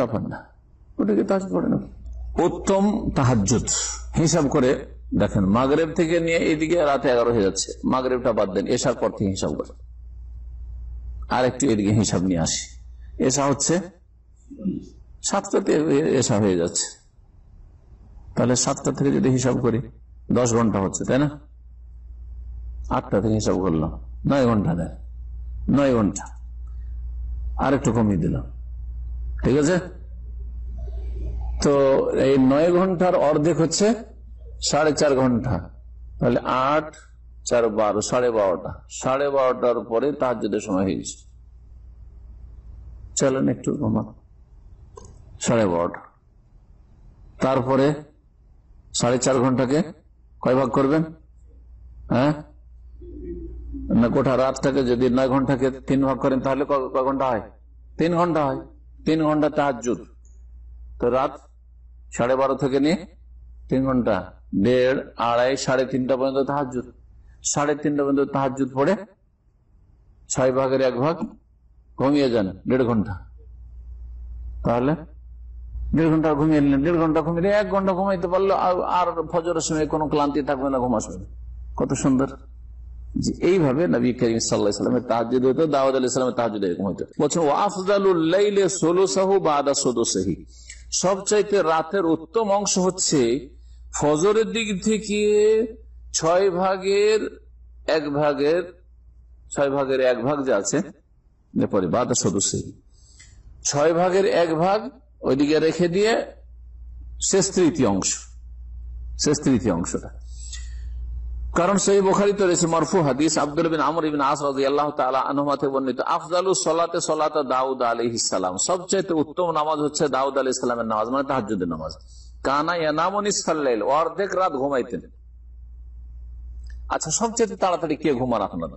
ব্যাপার না ওটাকে তাজ পড়ে না উত্তম তাহাজুদ হিসাব করে দেখেন মাগরেব থেকে নিয়ে এদিকে রাতে এগারো হয়ে যাচ্ছে মাগরেবটা বাদ দেন এসার পর থেকে হিসাব করে আর একটু এদিকে হিসাব নিয়ে আসি এসা হচ্ছে সাতটাতে এসা হয়ে যাচ্ছে তাহলে সাতটা থেকে যদি হিসাব করি দশ ঘন্টা হচ্ছে তাই না আটটা থেকে হিসাব করলাম নয় ঘন্টা দেয় নয় ঘন্টা আর একটু কমিয়ে দিলাম ঠিক আছে তো এই নয় ঘন্টার অর্ধেক হচ্ছে সাড়ে চার ঘন্টা তাহলে আট চার বারো সাড়ে বারোটা সাড়ে বারোটার পরে তার যদি সময় হয়ে গেছে চলেন একটু ঘুমান সাড়ে বারোটা তারপরে সাড়ে চার ঘন্টাকে কয় ভাগ করবেন হ্যাঁ না গোটা রাতটাকে যদি নয় ঘন্টাকে তিন ভাগ করেন তাহলে কয় ঘন্টা হয় তিন ঘন্টা হয় তিন ঘন্টা তাহাজুদ তো রাত সাড়ে বারো থেকে নিয়ে তিন ঘন্টা দেড় আড়াই সাড়ে তিনটা পর্যন্ত তাহাজুদ সাড়ে তিনটা পর্যন্ত তাহাজুদ পড়ে ছয় ভাগের এক ভাগ ঘুমিয়ে যান দেড় ঘন্টা তাহলে দেড় ঘন্টা ঘুমিয়ে নিলেন দেড় ঘন্টা ঘুমিয়ে এক ঘন্টা ঘুমাইতে পারলো আর ফজরের সময় কোনো ক্লান্তি থাকবে না ঘুমাসবে কত সুন্দর যে এইভাবে নবী করিম সাল্লাহ ইসলামের তাহাজুদ হইতো দাউদ আলি সালামের তাহাজুদ এরকম হইতো বলছেন ওয়াফজালে আফজালুল্লাইলে সাহু বা আদা সদোসাহি সবচাইতে রাতের উত্তম অংশ হচ্ছে ফজরের দিক থেকে ছয় ভাগের এক ভাগের ছয় ভাগের এক ভাগ যা আছে পরে বাদা সদস্য ছয় ভাগের এক ভাগ ওইদিকে রেখে দিয়ে শেষ তৃতীয় অংশ শেষ তৃতীয় অংশটা কারণ সেই তো রয়েছে মরফু হাদিস আব্দুল বিন আমর ইবিন আল্লাহ তালাতে বর্ণিত আফজালু সলাতে সলাতা দাউদ আলী ইসালাম সবচেয়ে উত্তম নামাজ হচ্ছে দাউদ আলী ইসলামের নামাজ মানে তাহাজুদ্দিন নামাজ কানা এনামনিসাল্লাইল অর্ধেক রাত ঘুমাইতেন আচ্ছা সবচেয়ে তাড়াতাড়ি কে ঘুমান আপনার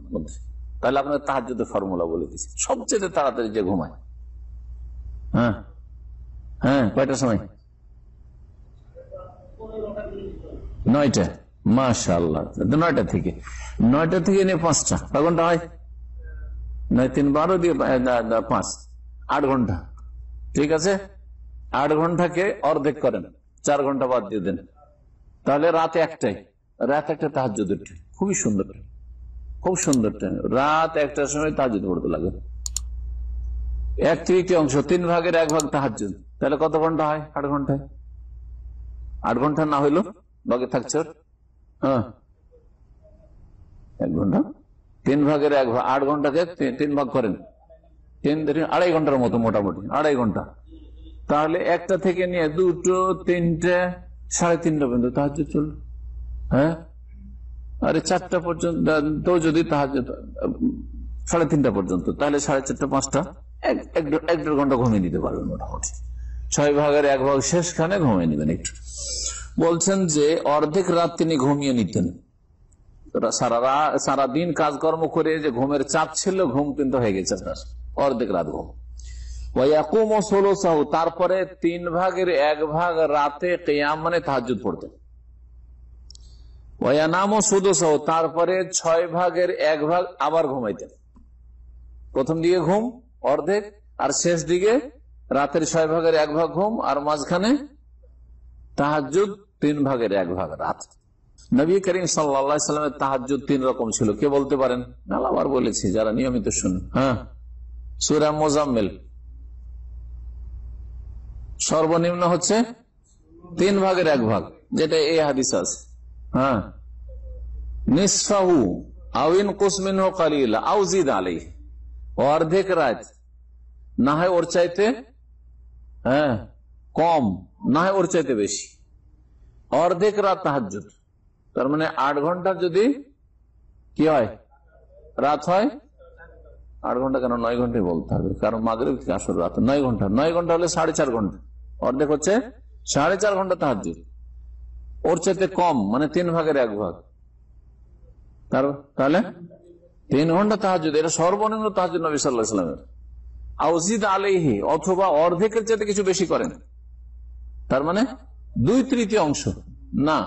তাহলে আপনার তাহাজুদের ফর্মুলা বলে দিচ্ছি সবচেয়ে তাড়াতাড়ি যে ঘুমায় হ্যাঁ হ্যাঁ কয়টার সময় নয়টা মাশাল্লাহ নয়টা থেকে নয়টা থেকে নিয়ে পাঁচটা কয় ঘন্টা হয় নয় তিন বারো দিয়ে পাঁচ আট ঘন্টা ঠিক আছে আট ঘন্টাকে অর্ধেক করেন চার ঘন্টা বাদ দিয়ে দেন তাহলে রাতে একটাই রাত একটা তাহাজুদের টাইম খুবই সুন্দর খুব সুন্দর টাইম রাত একটার সময় তাহাজুদ পড়তে লাগে এক তৃতীয় অংশ তিন ভাগের এক ভাগ তাহাজুদ তাহলে কত ঘন্টা হয় আট ঘন্টায় আট ঘন্টা না হইলো বাকি থাকছে হ্যাঁ। এক ঘন্টা তিন ভাগের এক ভাগ আট ঘন্টাকে তিন ভাগ করেন তিন আড়াই ঘন্টার মতো মোটামুটি আড়াই ঘন্টা তাহলে একটা থেকে নিয়ে দুটো তিনটে সাড়ে তিনটা পর্যন্ত তাহাজ চল হ্যাঁ আরে চারটা পর্যন্ত তো যদি তাহাজ সাড়ে তিনটা পর্যন্ত তাহলে সাড়ে চারটা পাঁচটা এক দেড় ঘন্টা ঘুমিয়ে নিতে পারবেন মোটামুটি ছয় ভাগের এক ভাগ শেষখানে ঘুমিয়ে নেবেন একটু বলছেন যে অর্ধেক রাত তিনি ঘুমিয়ে নিতেন সারা সারাদিন কাজকর্ম করে যে ঘুমের চাপ ছিল ঘুম কিন্তু হয়ে গেছে অর্ধেক রাত ঘুম তারপরে তিন ভাগের এক ভাগ রাতে কেয়াম মানে তাহাজুদ পড়তেন ওয়া ওয়ানাম সুদসাহ তারপরে ছয় ভাগের এক ভাগ আবার ঘুমাইতেন প্রথম দিকে ঘুম অর্ধেক আর শেষ দিকে রাতের ছয় ভাগের এক ভাগ ঘুম আর মাঝখানে তাহাজুদ তিন ভাগের এক ভাগ রাত নবী করিম সাল্লামের তাহাজ তিন রকম ছিল কে বলতে পারেন না আবার বলেছি যারা নিয়মিত শুন হ্যাঁ সুরা মোজাম্মেল সর্বনিম্ন হচ্ছে তিন ভাগের এক ভাগ যেটা এ হাদিস আছে হ্যাঁ নিসফাহু আউিন কুসমিন আউজিদ আলী অর্ধেক রাত না হয় ওর চাইতে হ্যাঁ কম না হয় ওর চাইতে বেশি অর্ধেক রাত তাহাজ তার মানে আট ঘন্টা যদি কি হয় রাত হয় আট ঘন্টা কেন নয় ঘন্টায় বলতে হবে কারণ মাগরীব আসল রাত নয় ঘন্টা নয় ঘন্টা হলে সাড়ে চার ঘন্টা অর্ধেক হচ্ছে সাড়ে চার ঘন্টা তাহাজ ওর চাইতে কম মানে তিন ভাগের এক ভাগ তার তাহলে তিন ঘন্টা তাহাজ এটা সর্বনিম্ন তাহাজ নবী সাল্লাহ ইসলামের আউজিদ আলিহি অথবা অর্ধেকের চাইতে কিছু বেশি করেন তার মানে দুই তৃতীয় অংশ না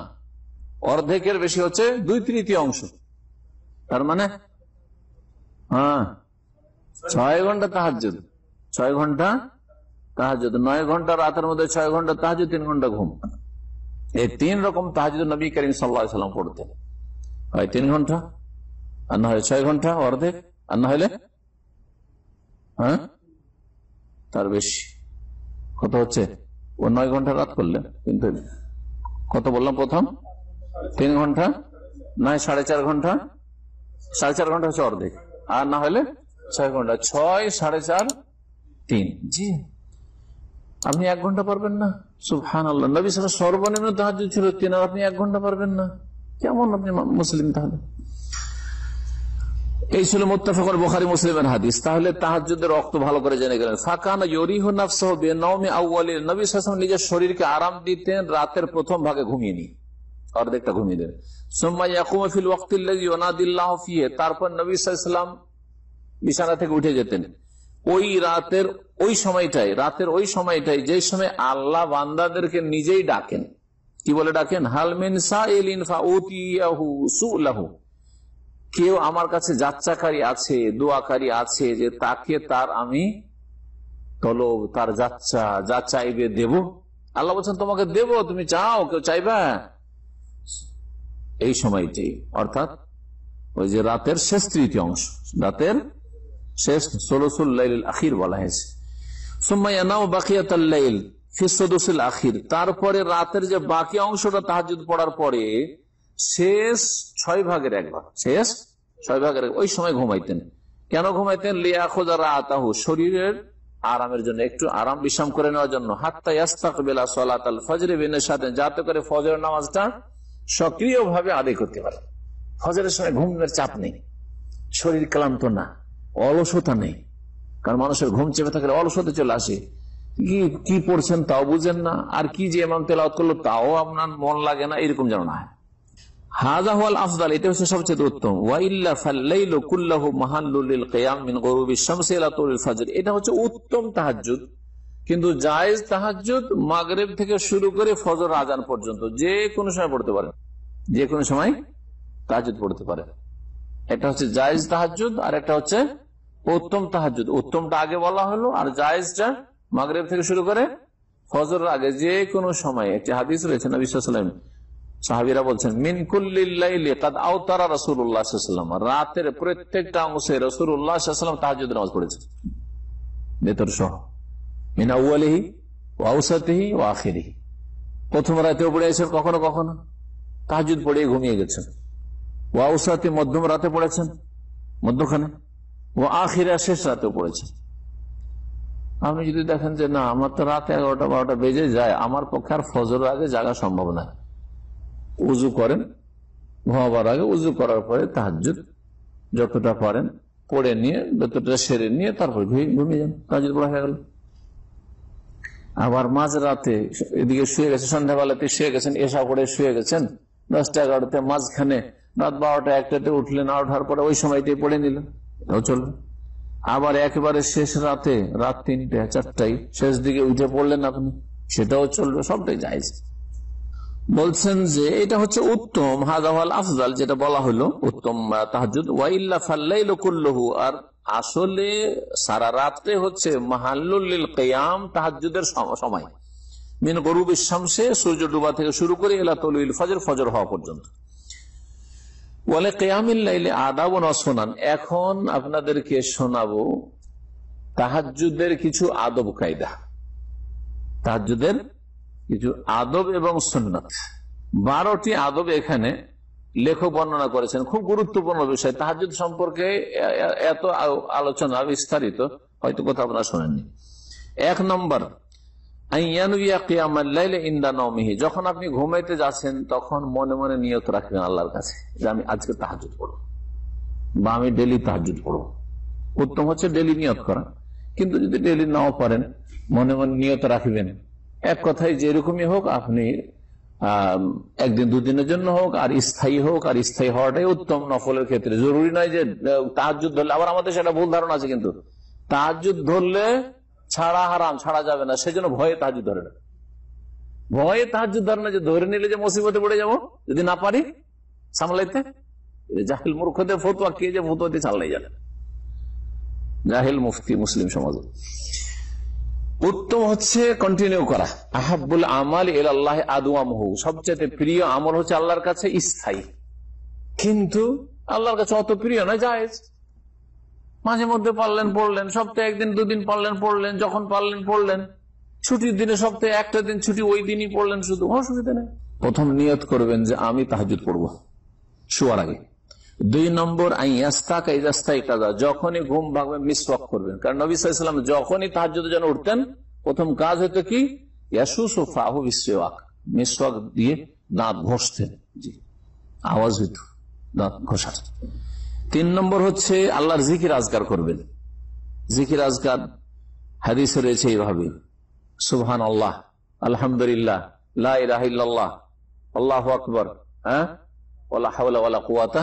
অর্ধেকের বেশি হচ্ছে দুই তৃতীয় অংশ তার মানে হ্যাঁ ছয় ঘন্টা যদি ছয় ঘন্টা যদি নয় ঘন্টা রাতের মধ্যে ছয় ঘন্টা যদি তিন ঘন্টা ঘুম এই তিন রকম তাহাজ নবী করিম সাল্লাম পড়তেন হয় তিন ঘন্টা আর না হলে ছয় ঘন্টা অর্ধেক আর না হলে হ্যাঁ তার বেশি কত হচ্ছে ও নয় ঘন্টা রাত করলেন কিন্তু কত বললাম প্রথম তিন ঘন্টা নয় সাড়ে চার ঘন্টা সাড়ে চার ঘন্টা হচ্ছে অর্ধেক আর না হলে ছয় ঘন্টা ছয় সাড়ে চার তিন জি আপনি এক ঘন্টা পারবেন না সুফান আল্লাহ নবী সাল সর্বনিম্ন তাহাজ ছিল তিন আর আপনি এক ঘন্টা পারবেন না কেমন আপনি মুসলিম তাহলে এই ছিল মোত্তাফর বখারি মুসলিমের হাদিস তাহলে তাহাজুদের রক্ত ভালো করে জেনে গেলেন ফাঁকান ইউরিহ নাফসহ বেনৌমে আউ্বালির নবী সাসম নিজের শরীরকে আরাম দিতেন রাতের প্রথম ভাগে ঘুমিয়ে নি অর্ধেকটা ঘুমিয়ে দেন তারপর নবীলাম বিছানা থেকে উঠে যেতেন ওই রাতের ওই সময়টাই রাতের ওই সময়টাই যে সময় আল্লাহ বান্দাদেরকে নিজেই ডাকেন কি বলে ডাকেন হালমিন সা এলিন ফা কেউ আমার কাছে যাচ্চাকারী আছে দোয়াকারী আছে যে তাকে তার আমি তলব তার যাচ্চা যা চাইবে দেব আল্লাহ বলছেন তোমাকে দেব তুমি চাও কেউ চাইবা এই সময়টি অর্থাৎ ওই যে রাতের শেষ তৃতীয় অংশ রাতের শেষ সোলসুল্লাইল আখির বলা হয়েছে তারপরে রাতের যে বাকি অংশটা তাহাজুদ পড়ার পরে শেষ ছয় ভাগের এক ভাগ শেষ ছয় ভাগের ওই সময় ঘুমাইতেন কেন ঘুমাইতেন লিয়া খোদা আতাহু শরীরের আরামের জন্য একটু আরাম বিশ্রাম করে নেওয়ার জন্য হাত্তা ইয়াস্তাক বেলা সলাত ফজরে সাথে যাতে করে ফজরের নামাজটা সক্রিয়ভাবে আদায় করতে পারে ফজরের সময় ঘুমের চাপ নেই শরীর ক্লান্ত না অলসতা নেই কারণ মানুষের ঘুম চেপে থাকলে অলসতে চলে আসে কি কি পড়ছেন তাও বুঝেন না আর কি যে এমন তেলাওত করলো তাও আপনার মন লাগে না এরকম যেন না হয় হাজা হওয়াল এটা হচ্ছে সবচেয়ে উত্তম ওয়াইল্লা কুল্লাহু এটা হচ্ছে উত্তম তাহাজ্জুদ কিন্তু জায়েজ তাহাজ্জুদ থেকে শুরু করে ফজর আজান পর্যন্ত যে কোনো সময় পড়তে পারেন যে কোনো সময় তাহাজ্জুদ পড়তে পারেন একটা হচ্ছে জায়েজ তাহাজ্জুদ আর একটা হচ্ছে উত্তম তাহাজ্জুদ উত্তমটা আগে বলা হলো আর জায়েজটা মাগরেব থেকে শুরু করে ফজর আগে যে কোনো সময় একটি হাদিস রয়েছে না সাল্লাল্লাহু সাহাবিরা বলছেন মিনকুল্লাহ রসুল্লাহাম রাতের প্রত্যেকটা অংশে রসুল্লাহাম তাহাজুদ নামাজ পড়েছে বেতর সহ মিনাউলিহি ওয়াউসাতিহি ও আখিরিহি প্রথম রাতেও পড়েছেন কখনো কখনো তাহাজুদ পড়ে ঘুমিয়ে গেছেন ওয়াউসাতে মধ্যম রাতে পড়েছেন মধ্যখানে ও আখিরা শেষ রাতেও পড়েছেন আপনি যদি দেখেন যে না আমার তো রাত এগারোটা বারোটা বেজে যায় আমার পক্ষে আর ফজর আগে জাগা সম্ভব নয় উজু করেন ঘুমাবার আগে উজু করার পরে তাহাজ যতটা পারেন পড়ে নিয়ে যতটা সেরে নিয়ে তারপর ঘুমিয়ে যান তাহাজ পড়া হয়ে গেল আবার মাঝ রাতে এদিকে শুয়ে গেছে সন্ধ্যাবেলাতে শুয়ে গেছেন এসা করে শুয়ে গেছেন দশটা এগারোতে মাঝখানে রাত বারোটা একটাতে উঠলেন আর ওঠার পরে ওই সময়টাই পড়ে নিলেন চলবে আবার একেবারে শেষ রাতে রাত তিনটে চারটায় শেষ দিকে উঠে পড়লেন আপনি সেটাও চলবে সবটাই যায় বলছেন যে এটা হচ্ছে উত্তম হাজাওয়াল আফজাল যেটা বলা হলো উত্তম ওয়াইল্লা আর আসলে সারা রাত্রে হচ্ছে মাহাল্লুল কেয়াম তাহাজুদের সময় মিন গরু শামসে সূর্য ডুবা থেকে শুরু করে এলা তলুল ফজর ফজর হওয়া পর্যন্ত বলে কেয়ামিল্লাইলে আদাব নশোনান এখন আপনাদেরকে শোনাবো তাহাজুদের কিছু আদব কায়দা তাহাজুদের কিছু আদব এবং সুন্নত বারোটি আদব এখানে লেখক বর্ণনা করেছেন খুব গুরুত্বপূর্ণ বিষয় তাহাজুদ সম্পর্কে এত আলোচনা বিস্তারিত হয়তো কোথাও আপনারা শোনেননি এক নম্বর যখন আপনি ঘুমাইতে যাচ্ছেন তখন মনে মনে নিয়ত রাখবেন আল্লাহর কাছে যে আমি আজকে তাহাজুদ পড়ব বা আমি ডেলি তাহাজুদ পড়ব উত্তম হচ্ছে ডেলি নিয়ত করা কিন্তু যদি ডেলি নাও পারেন মনে মনে নিয়ত রাখবেন এক কথায় যেরকমই হোক আপনি একদিন দুদিনের জন্য হোক আর স্থায়ী হোক আর স্থায়ী হওয়াটাই উত্তম নফলের ক্ষেত্রে জরুরি নয় যে যুদ্ধ ধরলে আবার আমাদের সেটা ভুল ধারণা আছে কিন্তু যুদ্ধ ধরলে ছাড়া হারাম ছাড়া যাবে না সেজন্য ভয়ে যুদ্ধ ধরে না ভয়ে যুদ্ধ ধরে না যে ধরে নিলে যে মুসিবতে পড়ে যাব যদি না পারি সামলাইতে জাহিল মূর্খদের ফতুয়া কে যে ফতুয়াতে চালাই জানে জাহিল মুফতি মুসলিম সমাজ উত্তম হচ্ছে কন্টিনিউ করা আহাবুল আমাল এল আল্লাহ আদুয়ামহু সবচেয়ে প্রিয় আমল হচ্ছে আল্লাহর কাছে স্থায়ী কিন্তু আল্লাহর কাছে অত প্রিয় না জায়েজ মাঝে মধ্যে পারলেন পড়লেন সপ্তাহে একদিন দুদিন পারলেন পড়লেন যখন পারলেন পড়লেন ছুটির দিনে সপ্তাহে একটা দিন ছুটি ওই দিনই পড়লেন শুধু অসুবিধা নেই প্রথম নিয়ত করবেন যে আমি তাহাজুদ পড়ব শোয়ার আগে দুই নম্বর যখনই ঘুম ভাগবে মিসওয়াক করবেন কারণ নবী সাল্লাম যখনই তাহার যেন উঠতেন প্রথম কাজ হতো কি ইয়াসুফাহু দিয়ে দাঁত ঘষতেন জি আওয়াজ হইত দাঁত ঘষার তিন নম্বর হচ্ছে আল্লাহর জিকির আজগার করবেন জিকির আজগার হাদিস রয়েছে এইভাবে সুবহান আল্লাহ আলহামদুলিল্লাহ লাহ আল্লাহ আকবর হ্যাঁ ওলা হাওলা কুয়াতা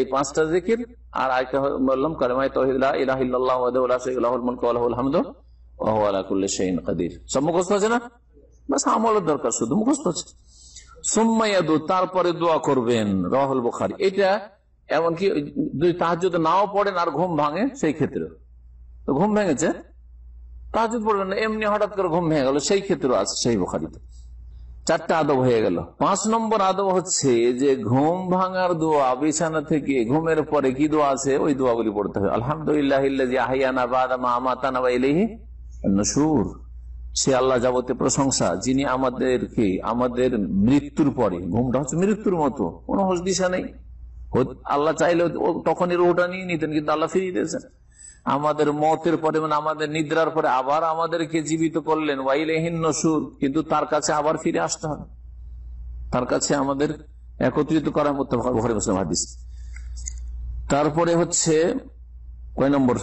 এই পাঁচটা জিকির আর তারপরে দোয়া করবেন রাহুল বুখারী এটা এমনকি যদি নাও পড়েন আর ঘুম ভাঙে সেই ক্ষেত্রে তো ঘুম ভেঙেছে তাহাজুদ পড়বেন এমনি হঠাৎ করে ঘুম ভেঙে গেল সেই ক্ষেত্রে আছে সেই বুখারিতে চারটা আদব হয়ে গেল পাঁচ নম্বর আদব হচ্ছে যে ঘুম ভাঙার দোয়া বিছানা থেকে ঘুমের পরে কি দোয়া আছে ওই দোয়াগুলি পড়তে হবে আলহামদুলিল্লাহ নসুর সে আল্লাহ যাবতীয় প্রশংসা যিনি আমাদেরকে আমাদের মৃত্যুর পরে ঘুমটা হচ্ছে মৃত্যুর মতো কোনো দিশা নেই আল্লাহ চাইলে তখনই রোহটা নিয়ে নিতেন কিন্তু আল্লাহ ফিরিয়ে দিয়েছেন আমাদের মতের পরে মানে আমাদের নিদ্রার পরে আবার আমাদেরকে জীবিত করলেন ওয়াইলেহীন নসুর কিন্তু তার কাছে আবার ফিরে আসতে হবে তার কাছে আমাদের একত্রিত করার মতো ঘরে মুসলিম হাদিস তারপরে হচ্ছে কয় নম্বর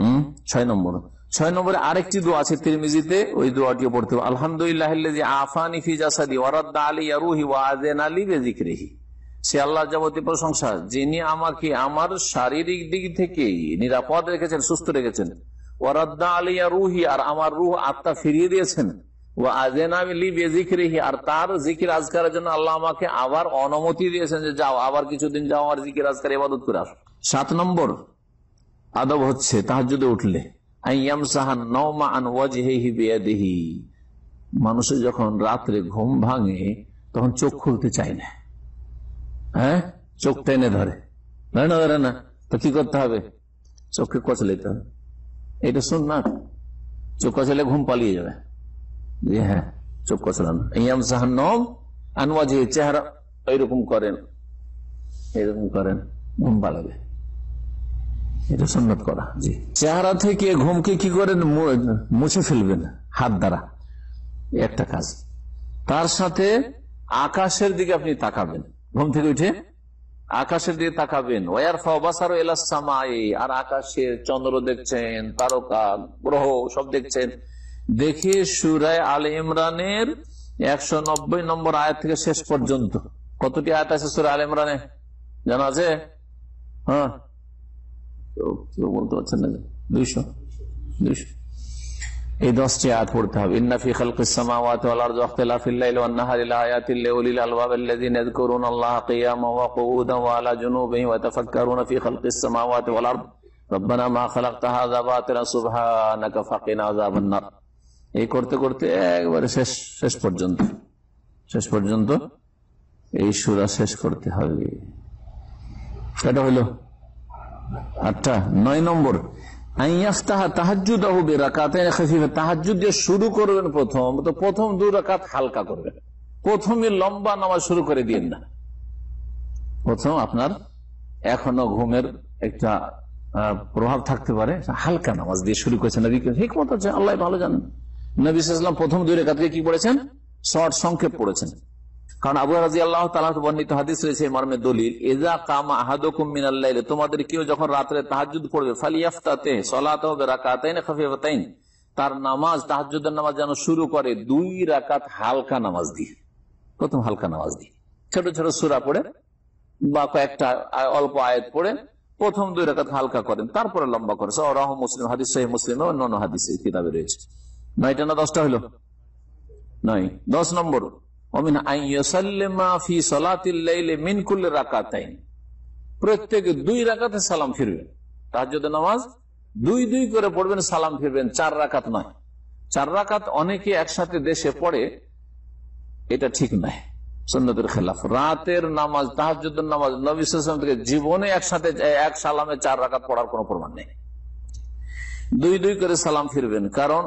হম ছয় নম্বর ছয় নম্বরে আরেকটি দোয়া আছে তিরমিজিতে ওই দোয়াটিও পড়তে হবে আলহামদুলিল্লাহ আফানি ফিজাসাদি ওয়ারদ্দা আলী আরুহি ওয়াজেন আলী বেজিক রেহি সে আল্লাহ যাবতীয় প্রশংসা যিনি আমাকে আমার শারীরিক দিক থেকে নিরাপদ রেখেছেন সুস্থ রেখেছেন ওরাদা আলিয়া রুহি আর আমার রুহ আত্মা ফিরিয়ে দিয়েছেন ও আর তার জন্য আল্লাহ আমাকে আবার অনুমতি দিয়েছেন যে যাও আবার কিছুদিন যাও আমার সাত নম্বর আদব হচ্ছে উঠলে মানুষের যখন রাত্রে ঘুম ভাঙে তখন চোখ খুলতে চায় না হ্যাঁ চোখ টেনে ধরে ধরে না ধরে না তো কি করতে হবে চোখকে কচলাইতে হবে এটা শোন না চোখ কচলে ঘুম পালিয়ে যাবে যে হ্যাঁ চোখ কচলানো ইয়াম আনোয়া আনওয়াজি চেহারা এইরকম করেন এরকম করেন ঘুম পালাবে এটা সন্ন্যত করা জি চেহারা থেকে ঘুমকে কি করেন মুছে ফেলবেন হাত দ্বারা একটা কাজ তার সাথে আকাশের দিকে আপনি তাকাবেন ঘুম থেকে উঠে আকাশের দিকে তাকাবেন ওয়ার ফাবাসার এলাসামাই আর আকাশের চন্দ্র দেখছেন তারকা গ্রহ সব দেখছেন দেখে সুরায় আল ইমরানের একশো নব্বই নম্বর আয়াত থেকে শেষ পর্যন্ত কতটি আয়াত আছে সুরায় আল ইমরানে জানা আছে হ্যাঁ বলতে পারছেন না দুইশো দুইশো এই দশটি আয়াত পড়তে হবে ইন্নাফি খালকিস সামাওয়াতি ওয়াল আরদি ইখতিলাফিল লাইলি ওয়ান নাহারি লাআয়াতিল লিউলিল আলবাব আল্লাযিনা ইয়াযকুরুনা আল্লাহ কিয়ামান ওয়া কুউদান ওয়া আলা জুনুবিহিম ওয়া তাফাক্কারুনা ফি খালকিস সামাওয়াতি ওয়াল আরদি রব্বানা মা খালাকতা হাযা বাতিলা সুবহানাকা ফাকিনা আযাবান নার এই করতে করতে একবারে শেষ শেষ পর্যন্ত শেষ পর্যন্ত এই সূরা শেষ করতে হবে এটা হলো আটটা নয় নম্বর শুরু করবেন প্রথম তো প্রথম দু রাকাত হালকা করবেন প্রথমে লম্বা নামাজ শুরু করে দিন না প্রথম আপনার এখনো ঘুমের একটা প্রভাব থাকতে পারে হালকা নামাজ দিয়ে শুরু করেছেন হিকমত আছে আল্লাহ ভালো জানেন নবী সাল্লাম প্রথম দুই রেখাতকে কি পড়েছেন শর্ট সংক্ষেপ পড়েছেন কারণ আবু রাজি আল্লাহ তালা বর্ণিত হাদিস রয়েছে মর্মে দলিল এজা কাম আহাদুম মিনাল্লাইলে তোমাদের কেউ যখন রাত্রে তাহাজুদ পড়বে ফালিয়াফতাতে সলাত হবে রাকাতাইন খাফিফতাইন তার নামাজ তাহাজুদের নামাজ যেন শুরু করে দুই রাকাত হালকা নামাজ দিয়ে প্রথম হালকা নামাজ দিয়ে ছোট ছোট সুরা পড়ে বা কয়েকটা অল্প আয়াত পড়ে প্রথম দুই রাকাত হালকা করেন তারপরে লম্বা করে সহ মুসলিম হাদিস সহি মুসলিম অন্যান্য হাদিস কিতাবে রয়েছে নয়টা না দশটা হলো নয় দশ নম্বর প্রত্যেক দুই রাকাতে সালাম ফিরবেন নামাজ দুই দুই করে পড়বেন সালাম ফিরবেন চার রাকাত নয় চার রাকাত অনেকে একসাথে দেশে পড়ে এটা ঠিক নয় সন্ন্যতের খেলাফ রাতের নামাজ তাহাজুদ্দিন নামাজ নবী থেকে জীবনে একসাথে এক সালামে চার রাকাত পড়ার কোনো প্রমাণ নেই দুই দুই করে সালাম ফিরবেন কারণ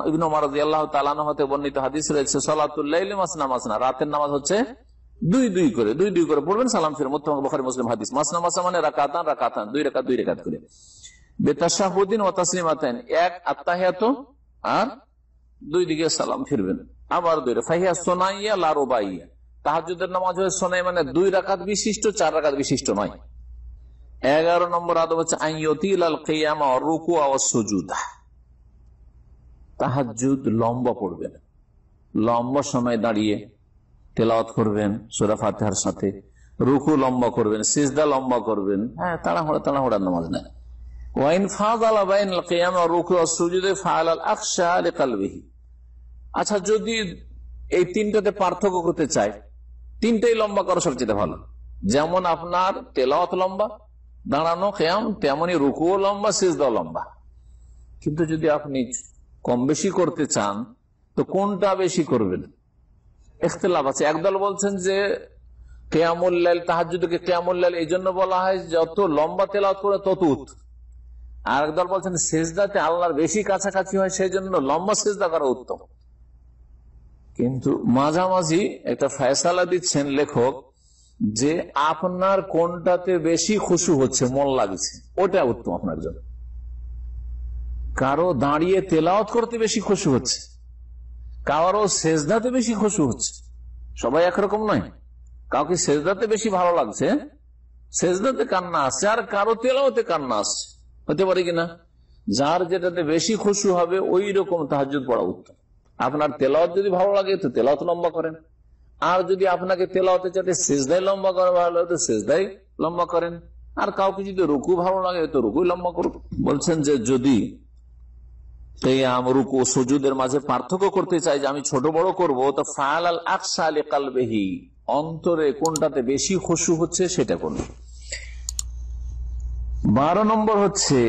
হতে বর্ণিত হাদিস রয়েছে সলাতুল্লাইল মাসনা রাতের নামাজ হচ্ছে দুই দুই করে দুই দুই করে পড়বেন সালাম ফির মোত্তমাক বখারি মুসলিম হাদিস মাসনা মাসা মানে রাকাতান রাকাতান দুই রেখা দুই রেখাত করে বেতাসাহুদ্দিন ও তাসলিম আতেন এক আত্মাহিয়াত আর দুই দিকে সালাম ফিরবেন আবার দুই ফাহিয়া সোনাইয়া লারোবাইয়া তাহাজুদের নামাজ হয়ে সোনাই মানে দুই রাকাত বিশিষ্ট চার রাকাত বিশিষ্ট নয় এগারো নম্বর আদব হচ্ছে তাহার আল কেয়ামা রুকু লম্বা পড়বেন লম্বা সময় দাঁড়িয়ে তেলাওয়াত করবেন সুরা ফাতেহার সাথে রুকু লম্বা করবেন সিজদা লম্বা করবেন হ্যাঁ তাড়াহুড়া তাড়াহুড়া নামাজ নেয় ওয়াইন ফাজ আলা আচ্ছা যদি এই তিনটাতে পার্থক্য করতে চায় তিনটাই লম্বা করা সবচেয়ে ভালো যেমন আপনার তেলাওয়াত লম্বা দাঁড়ানো খেয়াম তেমনি রুকুও লম্বা সিজদাও লম্বা কিন্তু যদি আপনি কম বেশি করতে চান তো কোনটা বেশি করবেন এখতলাভ আছে একদল বলছেন যে কেয়ামুল্লাল তাহাজুদকে কেয়ামুল্লাল এই জন্য বলা হয় যত লম্বা তেলাওত করে তত আর একদল বলছেন সেজদাতে আল্লাহর বেশি কাছাকাছি হয় সেই জন্য লম্বা সেজদা করা উত্তম কিন্তু মাঝামাঝি একটা ফয়সালা দিচ্ছেন লেখক যে আপনার কোনটাতে বেশি খুশু হচ্ছে মন লাগছে ওটা উত্তম আপনার জন্য কারো দাঁড়িয়ে তেলাওত করতে বেশি খুশি হচ্ছে কারো সেজদাতে বেশি খুশি হচ্ছে সবাই একরকম নয় কাউকে সেজদাতে বেশি ভালো লাগছে সেজদাতে কান্না আসছে আর কারো তেলাওতে কান্না আসছে হতে পারে কিনা যার যেটাতে বেশি খুশি হবে ওই রকম তাহাজ পড়া উত্তম আপনার তেলাওত যদি ভালো লাগে তো তেলাওত লম্বা করেন আর যদি আপনাকে তেলা হতে চাতে সেজদাই লম্বা করা ভালো লাগে তো লম্বা করেন আর কাউকে যদি রুকু ভালো লাগে তো রুকুই লম্বা করুক বলছেন যে যদি রুকু সুজুদের মাঝে পার্থক্য করতে চাই যে আমি ছোট বড় করবো তো ফাল আল আকসা কালবেহি অন্তরে কোনটাতে বেশি খসু হচ্ছে সেটা কোন বারো নম্বর হচ্ছে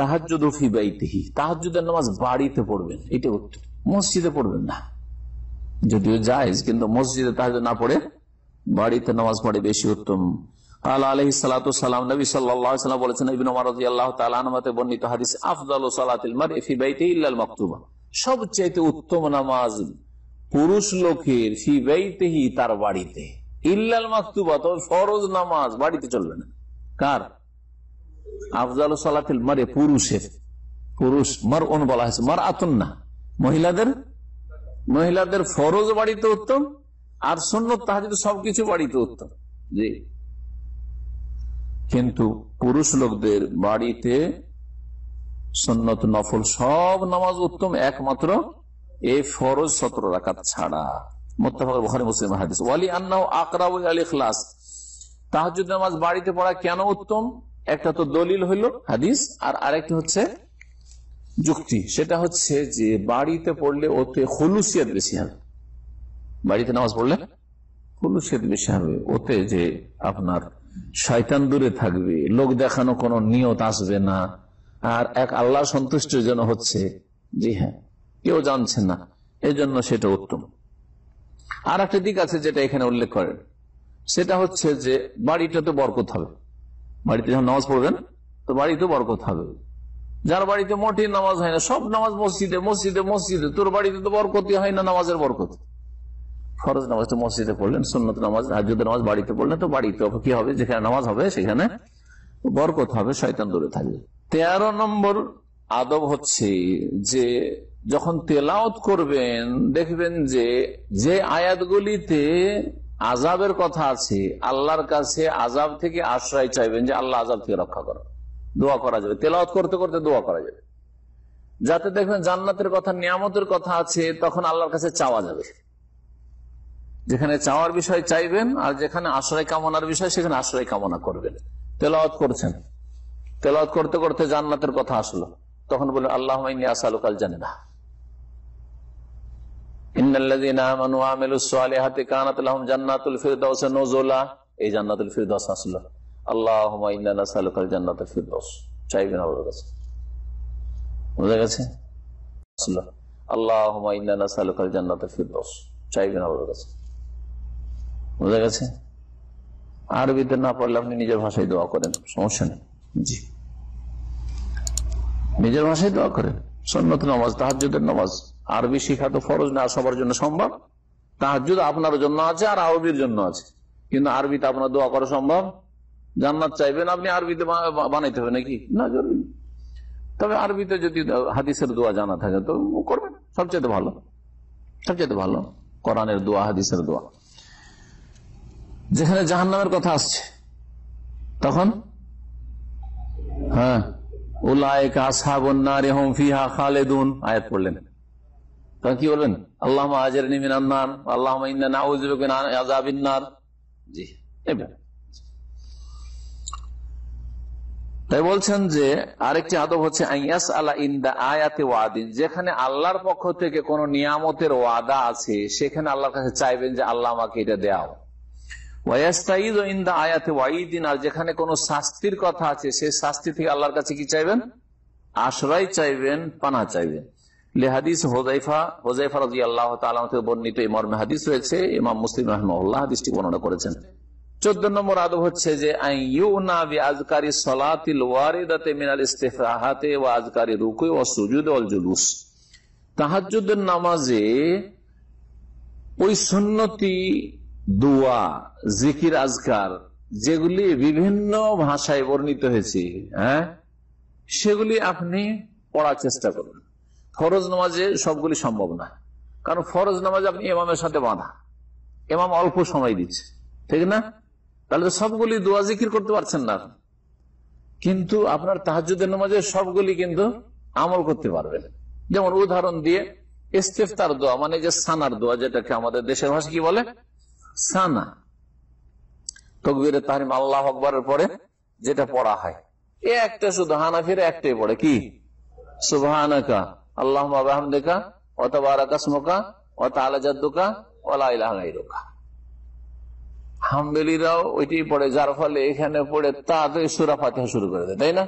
তাহাজুদ ফি বাইতিহি তাহাজুদের নামাজ বাড়িতে পড়বেন এটা উত্তর মসজিদে পড়বেন না যদিও জায়জ কিন্তু মসজিদে তাহলে না পড়ে বাড়িতে নামাজ পড়ে বেশি উত্তম পুরুষ লোকের বাড়িতে ইল্লাল তো নামাজ বাড়িতে চলবে না কার মারে পুরুষের পুরুষ মার অন বলা হয়েছে মার আতন মহিলাদের মহিলাদের ফরজ বাড়িতে উত্তম আর সুন্নত তাহাজিদ সবকিছু বাড়িতে উত্তম জি কিন্তু পুরুষ লোকদের বাড়িতে সন্নত নফল সব নামাজ উত্তম একমাত্র এই ফরজ সতর রাখাত ছাড়া মোত্তাফাকর নামাজ বাড়িতে পড়া কেন উত্তম একটা তো দলিল হইল হাদিস আর আরেকটি হচ্ছে যুক্তি সেটা হচ্ছে যে বাড়িতে পড়লে ওতে হলুসিয়াত বেশি হবে বাড়িতে নামাজ পড়লে হলুসিয়াত বেশি হবে ওতে যে আপনার শয়তান দূরে থাকবে লোক দেখানো কোনো নিয়ত আসবে না আর এক আল্লাহ সন্তুষ্ট যেন হচ্ছে জি হ্যাঁ কেউ জানছে না এজন্য সেটা উত্তম আর একটা দিক আছে যেটা এখানে উল্লেখ করেন সেটা হচ্ছে যে বাড়িটাতে বরকত হবে বাড়িতে যখন নামাজ পড়বেন তো বাড়িতে বরকত হবে যার বাড়িতে মোটে নামাজ হয় না সব নামাজ মসজিদে মসজিদে মসজিদে তোর বাড়িতে তো বরকতি হয় না নামাজের বরকতি ফরজ নামাজ তো মসজিদে পড়লেন সুন্নত নামাজ হাজুদের নামাজ বাড়িতে পড়লেন তো বাড়িতে কি হবে যেখানে নামাজ হবে সেখানে বরকত হবে শয়তান দূরে থাকবে তেরো নম্বর আদব হচ্ছে যে যখন তেলাওত করবেন দেখবেন যে যে আয়াতগুলিতে আজাবের কথা আছে আল্লাহর কাছে আজাব থেকে আশ্রয় চাইবেন যে আল্লাহ আজাব থেকে রক্ষা করা দোয়া করা যাবে তেলাওত করতে করতে দোয়া করা যাবে যাতে দেখবেন জান্নাতের কথা নিয়ামতের কথা আছে তখন আল্লাহর কাছে চাওয়া যাবে যেখানে চাওয়ার বিষয় চাইবেন আর যেখানে আশ্রয় কামনার বিষয় সেখানে আশ্রয় কামনা করবেন তেলাওয়াত করছেন তেলাওত করতে করতে জান্নাতের কথা আসলো তখন বলে আল্লাহ আসালুকাল জানে না এই জান্নাতুল ফিরদাস আসলো আল্লাহ আরবিতে না পারলে আপনি নিজের ভাষায় দোয়া করেন সমস্যা নেই জি নিজের ভাষায় দোয়া করেন সন্ন্যত নামাজ তাহাজুদের নামাজ আরবি শিখা তো ফরজ না সবার জন্য সম্ভব তাহাজুদ আপনার জন্য আছে আর আরবির জন্য আছে কিন্তু আরবিতে আপনার দোয়া করা সম্ভব জান্নাত চাইবেন আপনি আরবিতে বানাইতে হবে নাকি না জরুরি তবে আরবিতে যদি হাদিসের দোয়া জানা থাকে তো করবেন সবচেয়ে ভালো সবচেয়ে ভালো কোরআনের দোয়া হাদিসের দোয়া যেখানে জাহান নামের কথা আসছে তখন হ্যাঁ আয়াত পড়লেন তখন কি বলবেন আল্লাহ আজের নিমিনার আল্লাহ জি এবার তাই বলছেন যে আরেকটি আদব হচ্ছে যেখানে আল্লাহর পক্ষ থেকে কোন নিয়ামতের ওয়াদা আছে সেখানে আল্লাহর কাছে চাইবেন যে আল্লাহ আমাকে এটা দেওয়া আর যেখানে কোন শাস্তির কথা আছে সে শাস্তি থেকে আল্লাহর কাছে কি চাইবেন আশ্রয় চাইবেন পানা চাইবেন লেহাদিস হোজাইফা হোজাইফা রাজি আল্লাহ বর্ণিত ইমর মেহাদিস রয়েছে ইমাম মুসলিম রহমা হাদিসটি বর্ণনা করেছেন চোদ্দ নম্বর আদব হচ্ছে যে নামাজে ওই সুন্নতি দোয়া জিকির আজকার যেগুলি বিভিন্ন ভাষায় বর্ণিত হয়েছে হ্যাঁ সেগুলি আপনি পড়ার চেষ্টা করুন ফরজ নামাজে সবগুলি সম্ভব না কারণ ফরজ নামাজ আপনি এমামের সাথে বাঁধা এমাম অল্প সময় দিচ্ছে ঠিক না তাহলে তো সবগুলি দোয়া জিকির করতে পারছেন না কিন্তু আপনার তাহাজুদের নামাজে সবগুলি কিন্তু আমল করতে পারবেন যেমন উদাহরণ দিয়ে ইস্তেফতার দোয়া মানে যে সানার দোয়া যেটাকে আমাদের দেশের ভাষা কি বলে সানা তকবির তাহারিম আল্লাহ আকবরের পরে যেটা পড়া হয় এ একটা শুধু হানাফির একটাই পড়ে কি সুবাহানাকা আল্লাহ আবাহা অত বারাকাসমোকা অত আলাজাদ্দুকা ওলা ইলাহা হাম্বেলিরাও ওইটাই পড়ে যার ফলে এখানে পড়ে তাদের সুরা ফাতিহা শুরু করে দেয় তাই না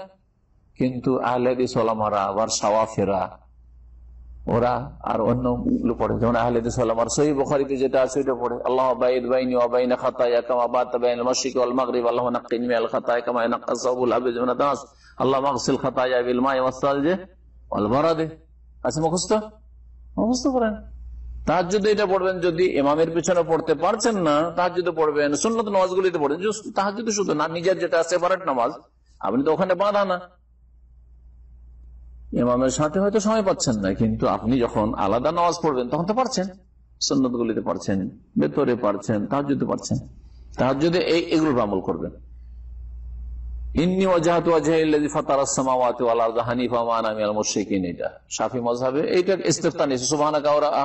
কিন্তু আহলেদি সোলামারা আবার সাওয়াফেরা ওরা আর অন্য পড়ে যেমন আহলেদি সোলামার সহি বখারিতে যেটা আছে ওইটা পড়ে আল্লাহ বাইদ বাইনি ওয়াবাইন খাতা ইয়াকামা বাত বাইন মাশিক ওয়াল মাগরিব আল্লাহ নাকিন মিয়াল খাতা ইয়াকামা নাকাসাবুল আবিজ মিনাতাস আল্লাহ মাগসিল খাতা ইয়া বিল মাই ওয়াসাল যে ওয়াল বারাদে আছে আচ্ছা, মুখস্থ মুখস্থ করেন তাহার যদি এটা পড়বেন যদি এমামের পিছনে পড়তে পারছেন না তাহার যদি পড়বেন সুন্নত নামাজ গুলিতে পড়বেন তাহার যদি শুধু না নিজের যেটা সেপারেট নামাজ আপনি তো ওখানে বাঁধা না ইমামের সাথে হয়তো সময় পাচ্ছেন না কিন্তু আপনি যখন আলাদা নামাজ পড়বেন তখন তো পারছেন সন্ন্যত গুলিতে পারছেন ভেতরে পারছেন তাহার যদি পারছেন তাহার যদি এই এইগুলোর আমল করবেন ইন্নি ওজাহাত এটা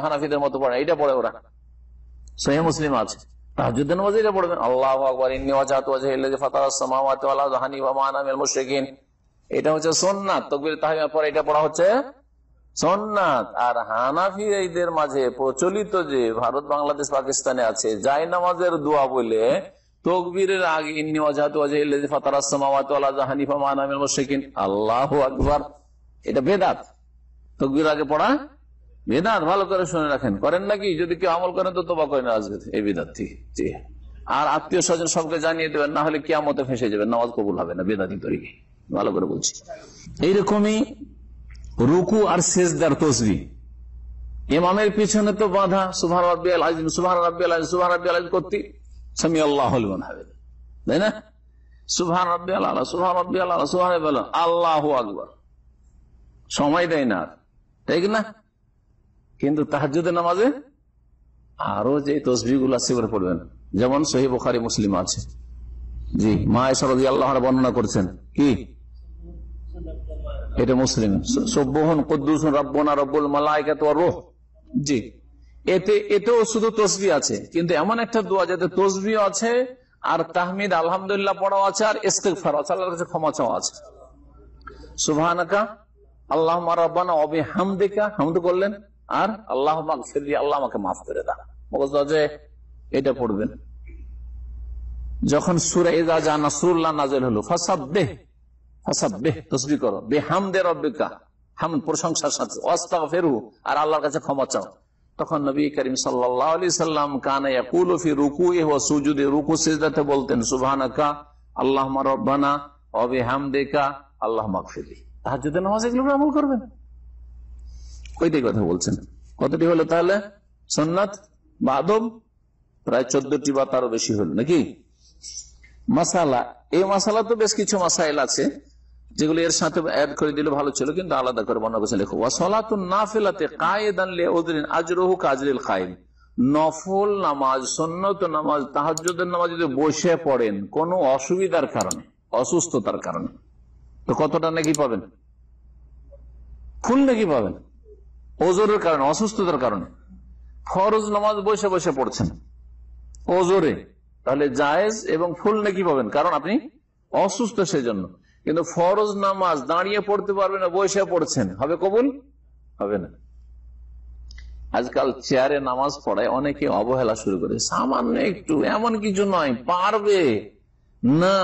হানাফিদের পড়ে এটা পড়ে ওরা মুসলিম আছে হচ্ছে এটা পড়া হচ্ছে আর হানাফিদের মাঝে প্রচলিত যে ভারত বাংলাদেশ পাকিস্তানে আছে জায় নামাজের দোয়া বলে তকবীরের আগে ইন্নি অজাহাত আল্লাহ আকবর এটা বেদাত তকবির আগে পড়া বেদাত ভালো করে শুনে রাখেন করেন নাকি যদি কেউ আমল করেন তো তোবা করেন আসবে এই বেদাত থেকে আর আত্মীয় স্বজন সবকে জানিয়ে দেবেন না হলে কেয়া কেয়ামতে ফেসে যাবেন নামাজ কবুল হবে না বেদাতি তৈরি ভালো করে বলছি এইরকমই রুকু আর শেষদার তসবি এমামের পিছনে তো বাধা সুভার রাব্বি আল আজিম সুভার রাব্বি আল আজিম সুভার রাব্বি আল আজিম করতে তাই না সুভান আল্লাহ আল্লাহ সময় দেয় না তাই না কিন্তু তাহাজুদের নামাজে আরো যে তসবি গুলা করে পড়বেন যেমন সহিব ওখারি মুসলিম আছে জি মা সরদি আল্লাহ বর্ণনা করছেন কি এটা মুসলিম সব্যহন কদ্দুস রব্বনা রব্বুল মালায় রোহ জি এতে এতেও শুধু তসবি আছে কিন্তু এমন একটা দোয়া যাতে তসবি আছে আর তাহমিদ আলহামদুলিল্লাহ পড়াও আছে আর ফার আছে আল্লাহর কাছে ক্ষমা চাওয়া আছে সুভানাকা আল্লাহ রব্বানা অবি হামদিকা হামদ করলেন আর আল্লাহ আল্লাহ আমাকে মাফ করে দাও মগজে এটা পড়বেন যখন সুরে এজা যা নাসরুল্লাহ নাজেল হলো ফসাদ ফসাদ ফাসাব্বে তসবি করো বেহামদে রব্বিকা হাম প্রশংসার সাথে অস্তা ফেরু আর আল্লাহর কাছে ক্ষমা চাও তখন নবী করিম সাল্লাম কানাফি রুকু ও সুজুদে রুকু সিজদাতে বলতেন সুভানাকা আল্লাহ রব্বানা অবে হামদেকা আল্লাহ মাকফিরি তাহার যদি নামাজ এগুলো আমল করবেন ওইটাই কথা বলছেন কতটি হলো তাহলে সন্ন্যাত বা প্রায় চোদ্দটি বা তারও বেশি হল নাকি মাসালা এই মাসালা তো বেশ কিছু মাসাইল আছে যেগুলো এর সাথে অ্যাড করে দিলে ভালো ছিল কিন্তু আলাদা করে বর্ণনা করছে লেখো ওয়াসলাতুন নাফিলাতে কায়েদান লে ওদরিন আজরুহু কাজরিল কায়েম নফল নামাজ সন্ন্যত নামাজ তাহাজ্জুদের নামাজ যদি বসে পড়েন কোনো অসুবিধার কারণে অসুস্থতার কারণে তো কতটা নাকি পাবেন ফুল নাকি পাবেন ওজোরের কারণে অসুস্থতার কারণে ফরজ নামাজ বসে বসে পড়ছেন ওজোরে তাহলে জায়েজ এবং ফুল নাকি পাবেন কারণ আপনি অসুস্থ সেজন্য কিন্তু ফরজ নামাজ দাঁড়িয়ে পড়তে পারবে না বসে পড়ছেন হবে কবুল হবে না আজকাল চেয়ারে নামাজ পড়ায় অনেকে অবহেলা শুরু করে সামান্য একটু এমন কিছু নয় পারবে না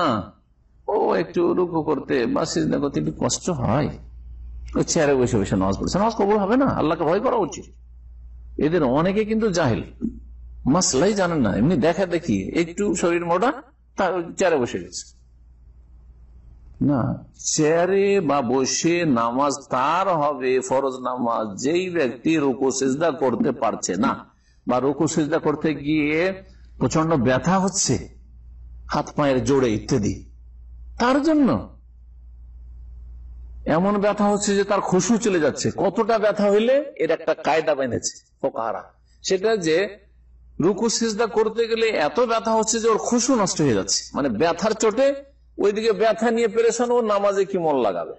ও একটু রুখো করতে বা সিজনা করতে একটু কষ্ট হয় ও চেয়ারে বসে বসে নামাজ পড়ছে নামাজ কবুল হবে না আল্লাহকে ভয় করা উচিত এদের অনেকে কিন্তু জাহিল মাসলাই জানেন না এমনি দেখা দেখি একটু শরীর মোটা তার চেয়ারে বসে গেছে না চেয়ারে বা বসে নামাজ তার হবে ফরজ নামাজ যেই ব্যক্তি রুকু সেজদা করতে পারছে না বা রুকু সেজদা করতে গিয়ে প্রচন্ড ব্যথা হচ্ছে হাত পায়ের জোরে ইত্যাদি তার জন্য এমন ব্যথা হচ্ছে যে তার খুশু চলে যাচ্ছে কতটা ব্যথা হইলে এর একটা কায়দা বেঁধেছে ফোকাহারা সেটা যে রুকু সেজদা করতে গেলে এত ব্যথা হচ্ছে যে ওর খুশু নষ্ট হয়ে যাচ্ছে মানে ব্যথার চোটে ওইদিকে ব্যথা নিয়ে পেরেছেন ও নামাজে কি মন লাগাবে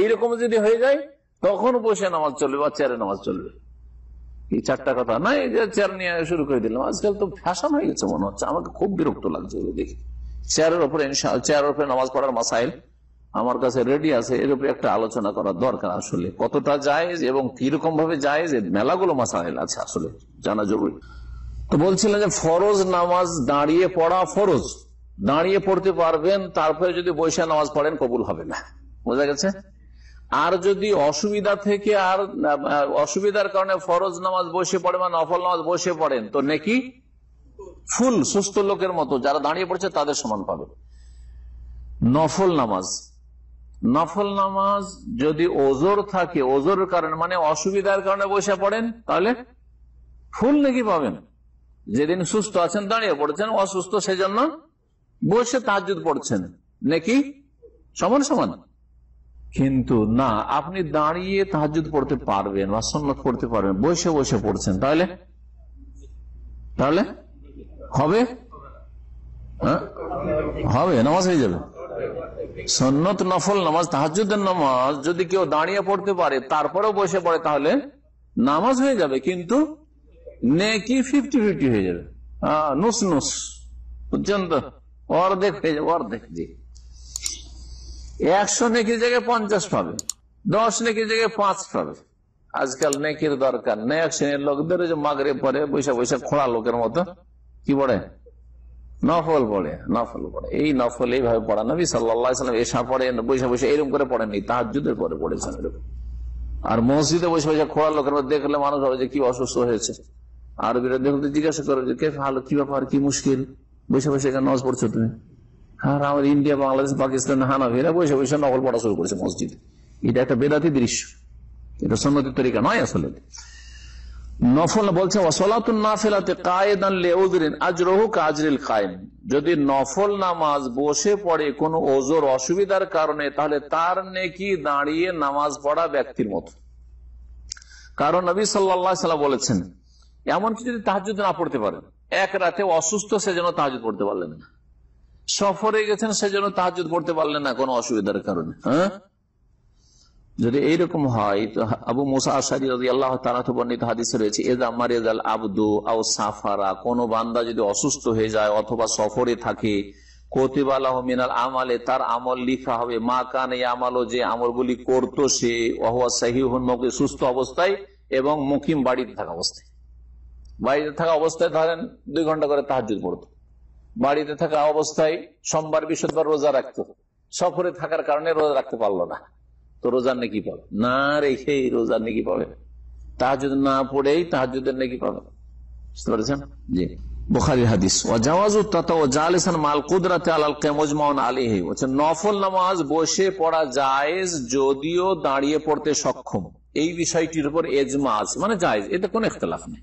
এইরকম যদি হয়ে যায় তখন বসে নামাজ চলবে বা চেয়ারে নামাজ চলবে এই চারটা কথা না চেয়ার নিয়ে শুরু করে দিলাম আজকাল তো ফ্যাশন হয়ে গেছে মনে হচ্ছে আমাকে খুব বিরক্ত লাগছে দেখি চেয়ারের ওপরে চেয়ারের ওপরে নামাজ পড়ার মাসাইল আমার কাছে রেডি আছে এর উপরে একটা আলোচনা করার দরকার আসলে কতটা জায়েজ এবং কিরকম ভাবে যে মেলাগুলো মাসাইল আছে আসলে জানা জরুরি তো বলছিলেন যে ফরজ নামাজ দাঁড়িয়ে পড়া ফরজ দাঁড়িয়ে পড়তে পারবেন তারপরে যদি বৈশা নামাজ পড়েন কবুল হবে না বোঝা গেছে আর যদি অসুবিধা থেকে আর অসুবিধার কারণে ফরজ নামাজ বসে পড়ে বা নফল নামাজ বসে পড়েন তো নাকি ফুল সুস্থ লোকের মতো যারা দাঁড়িয়ে পড়ছে তাদের সমান পাবে নফল নামাজ নফল নামাজ যদি ওজোর থাকে ওজোর কারণে মানে অসুবিধার কারণে বসে পড়েন তাহলে ফুল নাকি পাবেন যেদিন সুস্থ আছেন দাঁড়িয়ে পড়েছেন অসুস্থ সেজন্য বসে তাহাজুদ পড়ছেন নাকি সমান সমান কিন্তু না আপনি দাঁড়িয়ে তাহাজুদ পড়তে পারবেন বা সন্ন্যত পড়তে পারবেন বসে বসে পড়ছেন তাহলে তাহলে হবে হ্যাঁ? হবে নামাজ হয়ে যাবে সন্নত নফল নামাজ তাহাজুদের নামাজ যদি কেউ দাঁড়িয়ে পড়তে পারে তারপরেও বসে পড়ে তাহলে নামাজ হয়ে যাবে কিন্তু নেকি ফিফটি ফিফটি হয়ে যাবে নুস নুস বুঝছেন অর্ধেক হয়ে যাবে অর্ধেক দিয়ে একশো নেকির জায়গায় পঞ্চাশ পাবে দশ নেকির জায়গায় পাঁচ পাবে আজকাল নেকির দরকার নেই এক শ্রেণীর লোকদের যে মাগরে পরে বৈশাখ বৈশাখ খোঁড়া লোকের মতো কি পড়ে নফল পড়ে নফল পড়ে এই নফল এইভাবে পড়া নবী সাল্লাম এসা পড়ে বৈশাখ বৈশাখ এরকম করে পড়েনি যুদ্ধের পরে পড়েছেন এরকম আর মসজিদে বসে বসে খোঁড়া লোকের মধ্যে দেখলে মানুষ হবে যে কি অসুস্থ হয়েছে আর বিরোধী জিজ্ঞাসা করবে যে কে ভালো কি ব্যাপার কি মুশকিল বসে বসে এখানে নজ পড়ছো তুমি হ্যাঁ আমাদের ইন্ডিয়া বাংলাদেশ পাকিস্তান এরা বসে বসে নকল পড়া শুরু করেছে মসজিদ এটা একটা বেদাতি দৃশ্য এটা সন্ন্যতি তরিকা নয় আসলে নফল বলছে যদি নফল নামাজ বসে পড়ে কোনো ওজোর অসুবিধার কারণে তাহলে তার নেকি দাঁড়িয়ে নামাজ পড়া ব্যক্তির মতো কারণ নবী সাল্লা বলেছেন এমনকি যদি যদি না পড়তে পারেন এক রাতে অসুস্থ সেজন্য তাহাজ পড়তে পারলেন না সফরে গেছেন সেজন্য তাহাজ পড়তে পারলেন না কোনো অসুবিধার কারণে হ্যাঁ যদি এইরকম হয় তো আবু মোসা আসারি রাজি আল্লাহ বর্ণিত হাদিসে রয়েছে এজা মারেজাল আবদু আও সাফারা কোন বান্দা যদি অসুস্থ হয়ে যায় অথবা সফরে থাকে আমালে তার আমল লিখা হবে মা কান এই আমল যে আমলগুলি করতো সে অহুয়া সাহি সুস্থ অবস্থায় এবং মুকিম বাড়িতে থাকা অবস্থায় বাড়িতে থাকা অবস্থায় ধরেন দুই ঘন্টা করে তাহাজুদ পড়তো বাড়িতে থাকা অবস্থায় সোমবার বৃহস্পতিবার রোজা রাখত সফরে থাকার কারণে রোজা রাখতে পারলো না তো রোজার নাকি পাবে না রেখে রোজার নাকি পাবে তাহাজুদ না পড়েই তাহাজুদের নাকি পাবে বুঝতে পারছেন জি যদিও দাঁড়িয়ে পড়তে সক্ষম এই বিষয়টির উপর এজমা আছে মানে জায়েজ এতে কোনো ইতলাফ নেই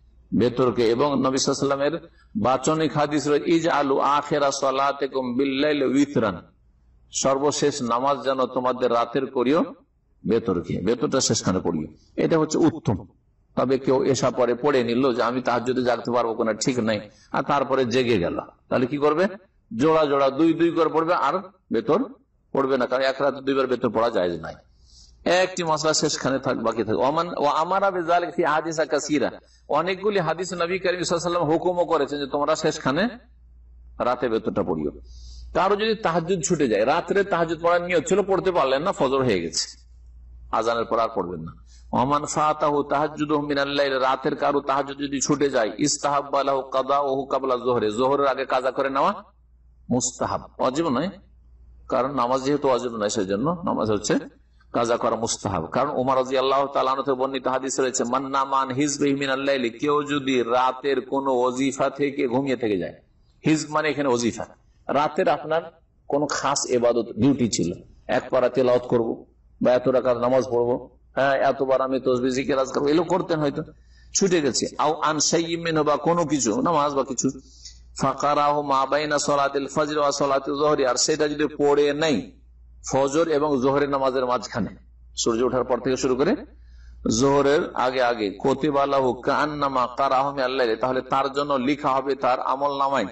ভেতরকে এবং নবিসামের বাচনিক হাদিস ইজ আলু আখেরা সালাতেকুম সর্বশেষ নামাজ যেন তোমাদের রাতের করিও ভেতরকে ভেতরটা শেষখানে পড়িও এটা হচ্ছে উত্তম তবে কেউ এসা পরে পড়ে নিল যে আমি তাহার যদি জাগতে পারবো কোনো ঠিক নাই আর তারপরে জেগে গেল তাহলে কি করবে জোড়া জোড়া দুই দুই করে পড়বে আর বেতর পড়বে না কারণ এক রাতে দুইবার ভেতর পড়া যায় নাই একটি মশলা শেষখানে বাকি থাকে ও আমারা বেজাল হাদিসা কাসিরা অনেকগুলি হাদিস নবী করিম হুকুমও করেছেন যে তোমরা শেষখানে রাতে বেতনটা পড়িও কারো যদি তাহাজুদ ছুটে যায় রাত্রে তাহাজুদ পড়ার নিয়ত ছিল পড়তে পারলেন না ফজর হয়ে গেছে আজানের পর আর পড়বেন না ওমান ফাতাহু তাহাজুদ রাতের কারো তাহাজুদ যদি ছুটে যায় ইস্তাহাবাহ কাদা ওহু কাবলা জোহরে জোহরের আগে কাজা করে নেওয়া মুস্তাহাব অজীব নয় কারণ নামাজ যেহেতু অজীব নয় সেই জন্য নামাজ হচ্ছে কাজা করা মুস্তাহাব কারণ উমার রাজি আল্লাহ তালানতে বর্ণিত হাদিস রয়েছে মান্নামান হিজবিহমিন আল্লাহ কেউ যদি রাতের কোন অজিফা থেকে ঘুমিয়ে থেকে যায় হিজব মানে এখানে ওজিফা রাতের আপনার কোন খাস এবাদত ডিউটি ছিল এক পারা তেল করব বা এত রাখার নামাজ পড়বো হ্যাঁ এতবার আমি তসবি জিকে রাজ করবো এগুলো করতেন হয়তো ছুটে গেছে আও আনসাইমেন বা কোনো কিছু নামাজ বা কিছু ফাঁকা রাহ মা বাইনা সলাতিল ফাজির সলাতে জহরি আর সেটা যদি পড়ে নেই ফজর এবং জোহরের নামাজের মাঝখানে সূর্য ওঠার পর থেকে শুরু করে জোহরের আগে আগে কতিব আল্লাহ কান্নামা তার আহমে আল্লাহ তাহলে তার জন্য লিখা হবে তার আমল নামাই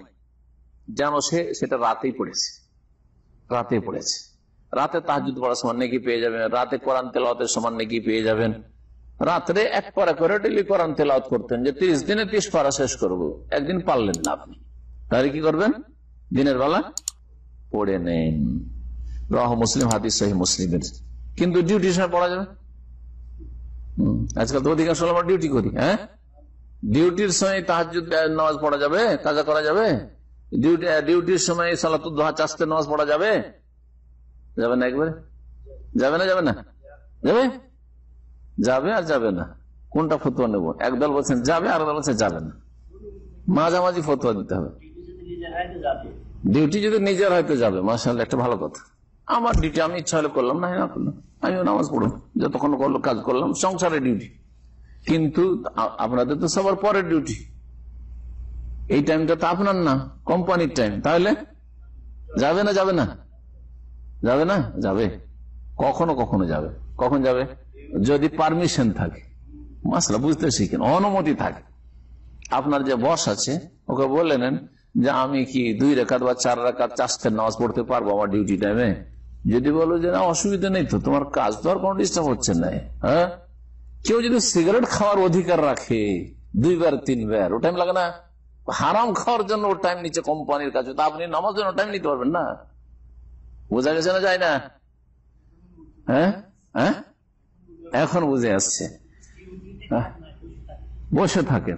যেন সে সেটা রাতেই পড়েছে রাতে পড়েছে রাতে তাহাজুদ পড়ার সমান নাকি পেয়ে যাবেন রাতে কোরআন তেলাওতের সমান নাকি পেয়ে যাবেন রাত্রে এক পারা করে ডেলি কোরআন তেলাওত করতেন যে ত্রিশ দিনে ত্রিশ পারা শেষ করব একদিন পারলেন না আপনি তাহলে কি করবেন দিনের বেলা পড়ে নেন রাহ মুসলিম হাদিস সহি মুসলিমের কিন্তু ডিউটির সময় পড়া যাবে আজকাল তো অধিকাংশ আমরা ডিউটি করি হ্যাঁ ডিউটির সময় তাহাজ নামাজ পড়া যাবে কাজা করা যাবে ডিউটির সময় সালাতুদ্দোহা চাষতে নামাজ পড়া যাবে যাবে না একবারে যাবে না যাবে না যাবে যাবে আর যাবে না কোনটা ফতুয়া নেব একদল বলছেন যাবে আর একদল বলছেন যাবে না মাঝামাঝি ফতুয়া দিতে হবে ডিউটি যদি নিজের হয়তো যাবে মাসাল একটা ভালো কথা আমার ডিউটি আমি ইচ্ছা হলে করলাম না না করলাম আমিও নামাজ পড়ব যতক্ষণ করলো কাজ করলাম সংসারের ডিউটি কিন্তু আপনাদের তো সবার পরের ডিউটি এই টাইমটা তো আপনার না কোম্পানির টাইম তাহলে যাবে না যাবে না যাবে না যাবে কখনো কখনো যাবে কখন যাবে যদি পারমিশন থাকে মাসলা বুঝতে শিখেন অনুমতি থাকে আপনার যে বস আছে ওকে বলে নেন যে আমি কি দুই রেখাত বা চার রেখাত চাষের নামাজ পড়তে পারবো আমার ডিউটি টাইমে যদি বলো যে না অসুবিধা নেই তো তোমার কাজ তো আর কোনো ডিস্টার্ব হচ্ছে না হ্যাঁ কেউ যদি সিগারেট খাওয়ার অধিকার রাখে দুইবার তিনবার ও টাইম লাগে না হারাম খাওয়ার জন্য ও টাইম নিচ্ছে কোম্পানির কাছে তা আপনি নামার জন্য টাইম নিতে পারবেন না বোঝা গেছে না যায় না হ্যাঁ হ্যাঁ এখন বুঝে আসছে হ্যাঁ? বসে থাকেন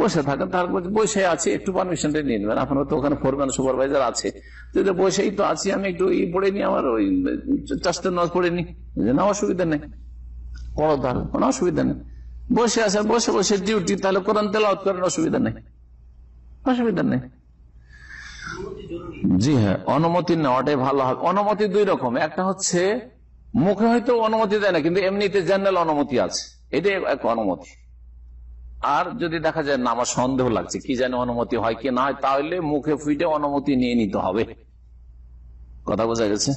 বসে থাকেন তারপর বসে আছে একটু পারমিশনটা নিয়ে নেবেন আপনার তো ওখানে ফোরম্যান সুপারভাইজার আছে যদি বসেই তো আছি আমি একটু ই পড়ে নি আমার ওই চাষটা নজ পড়ে নি না অসুবিধা নেই তাহলে কোনো অসুবিধা নেই বসে আছে বসে বসে ডিউটি তাহলে কোরআন তেল করেন অসুবিধা নেই অসুবিধা নেই জি হ্যাঁ অনুমতি নেওয়াটাই ভালো হবে অনুমতি দুই রকম একটা হচ্ছে মুখে হয়তো অনুমতি দেয় না কিন্তু এমনিতে জেনারেল অনুমতি আছে এটাই এক অনুমতি আর যদি দেখা যায় না আমার সন্দেহ লাগছে কি জানি অনুমতি হয় কি না হয় তাহলে মুখে ফুটে অনুমতি নিয়ে নিতে হবে কথা বোঝা গেছে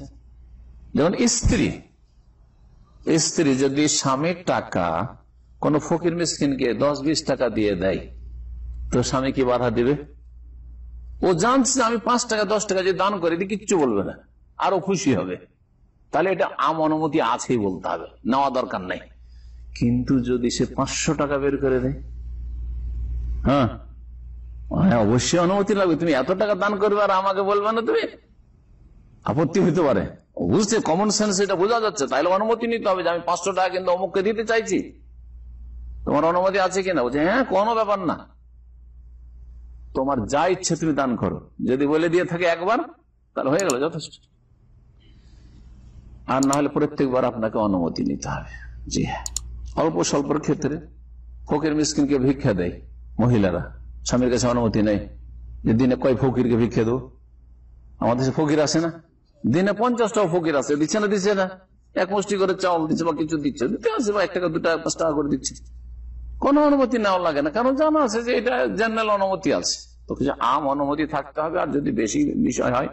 যেমন স্ত্রী স্ত্রী যদি স্বামীর টাকা কোন ফকির মিসকিনকে দশ বিশ টাকা দিয়ে দেয় তো স্বামী কি বাধা দিবে ও জানছে আমি পাঁচ টাকা দশ টাকা যদি দান করে কিচ্ছু বলবে না আরো খুশি হবে তাহলে এটা আম অনুমতি আছেই বলতে হবে নেওয়া দরকার নাই কিন্তু যদি সে পাঁচশো টাকা বের করে দেয় হ্যাঁ হ্যাঁ অবশ্যই অনুমতি লাগবে তুমি এত টাকা দান করবে আর আমাকে বলবে না তুমি আপত্তি হইতে পারে বুঝতে কমন সেন্স এটা বোঝা যাচ্ছে তাহলে অনুমতি নিতে হবে যে আমি পাঁচশো টাকা কিন্তু অমুককে দিতে চাইছি তোমার অনুমতি আছে কিনা বলছে হ্যাঁ কোনো ব্যাপার না তোমার যা ইচ্ছে তুমি দান করো যদি বলে দিয়ে থাকে একবার তাহলে হয়ে গেল যথেষ্ট আর না হলে প্রত্যেকবার আপনাকে অনুমতি নিতে হবে জি হ্যাঁ অল্প স্বল্পের ক্ষেত্রে ফকির মিসকিনকে ভিক্ষা দেয় মহিলারা স্বামীর কাছে অনুমতি নেই যে দিনে কয় ফকিরকে ভিক্ষে দেবো আমাদের ফকির আসে না দিনে পঞ্চাশটাও ফকির আছে দিচ্ছে না দিচ্ছে না এক মুষ্টি করে চাউল দিচ্ছে বা কিছু দিচ্ছে দিতে আসে বা এক টাকা দু টাকা পাঁচ টাকা করে দিচ্ছে কোন অনুমতি নেওয়া লাগে না কারণ জানা আছে যে এটা জেনারেল অনুমতি আছে তো কিছু আম অনুমতি থাকতে হবে আর যদি বেশি বিষয় হয়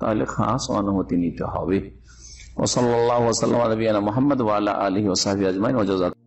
তাহলে খাস অনুমতি নিতে হবে ওসল্লাহ ওসাল্লাম মোহাম্মদ আলী ওসাহি আজমাই ওজাজ